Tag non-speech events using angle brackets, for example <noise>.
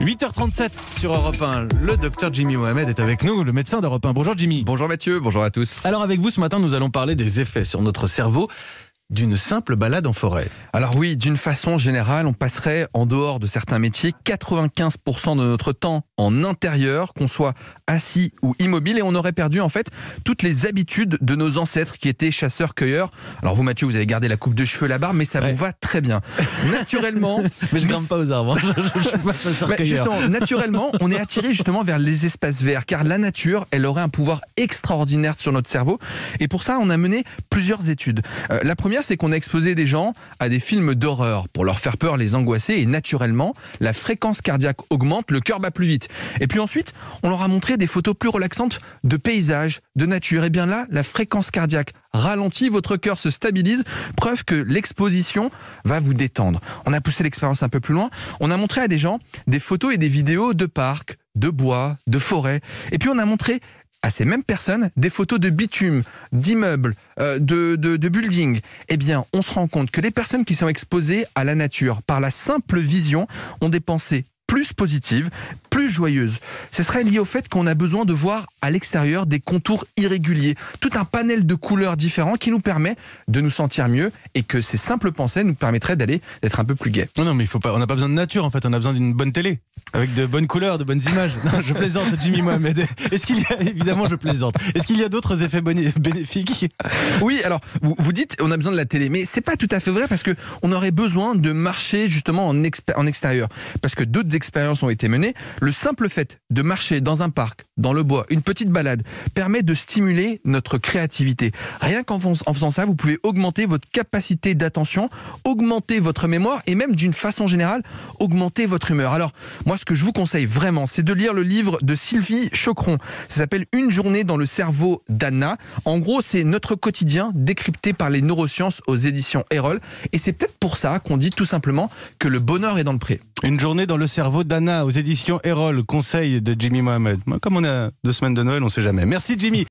8h37 sur Europe 1. Le docteur Jimmy Mohamed est avec nous, le médecin d'Europe 1. Bonjour Jimmy. Bonjour Mathieu, bonjour à tous. Alors avec vous ce matin, nous allons parler des effets sur notre cerveau d'une simple balade en forêt. Alors oui, d'une façon générale, on passerait en dehors de certains métiers 95% de notre temps en intérieur, qu'on soit assis ou immobile, et on aurait perdu en fait toutes les habitudes de nos ancêtres qui étaient chasseurs-cueilleurs. Alors vous Mathieu, vous avez gardé la coupe de cheveux, là-bas, mais ça vous va très bien. Naturellement... <laughs> mais je grimpe pas aux arbres, hein. <laughs> justement, Naturellement, on est attiré justement vers les espaces verts, car la nature, elle aurait un pouvoir extraordinaire sur notre cerveau, et pour ça on a mené plusieurs études. Euh, la première, c'est qu'on a exposé des gens à des films d'horreur pour leur faire peur, les angoisser, et naturellement, la fréquence cardiaque augmente, le cœur bat plus vite. Et puis ensuite, on leur a montré des photos plus relaxantes de paysages, de nature. Et eh bien là, la fréquence cardiaque ralentit, votre cœur se stabilise, preuve que l'exposition va vous détendre. On a poussé l'expérience un peu plus loin, on a montré à des gens des photos et des vidéos de parcs, de bois, de forêts, et puis on a montré à ces mêmes personnes des photos de bitume, d'immeubles, euh, de, de buildings, eh bien, on se rend compte que les personnes qui sont exposées à la nature par la simple vision ont des pensées plus positives, plus joyeuse. Ce serait lié au fait qu'on a besoin de voir à l'extérieur des contours irréguliers, tout un panel de couleurs différents qui nous permet de nous sentir mieux et que ces simples pensées nous permettraient d'aller d'être un peu plus gai. Non, non, mais il faut pas, on n'a pas besoin de nature en fait, on a besoin d'une bonne télé avec de bonnes couleurs, de bonnes images. <laughs> Non, je plaisante, Jimmy Mohamed. Est-ce qu'il y a évidemment, je plaisante. Est-ce qu'il y a d'autres effets bénéfiques Oui, alors vous, dites, on a besoin de la télé, mais c'est pas tout à fait vrai parce que on aurait besoin de marcher justement en, en extérieur, parce que d'autres expériences ont été menées. Le simple fait de marcher dans un parc, dans le bois, une petite balade, permet de stimuler notre créativité. Rien qu'en faisant ça, vous pouvez augmenter votre capacité d'attention, augmenter votre mémoire et même d'une façon générale, augmenter votre humeur. Alors, moi, ce que je vous conseille vraiment, c'est de lire le livre de Sylvie Chocron. Ça s'appelle Une journée dans le cerveau d'Anna. En gros, c'est notre quotidien décrypté par les neurosciences aux éditions Erol. Et c'est peut-être pour ça qu'on dit tout simplement que le bonheur est dans le pré. Une journée dans le cerveau d'Anna aux éditions Erol, conseil de Jimmy Mohamed. Comme on a deux semaines de Noël, on sait jamais. Merci Jimmy.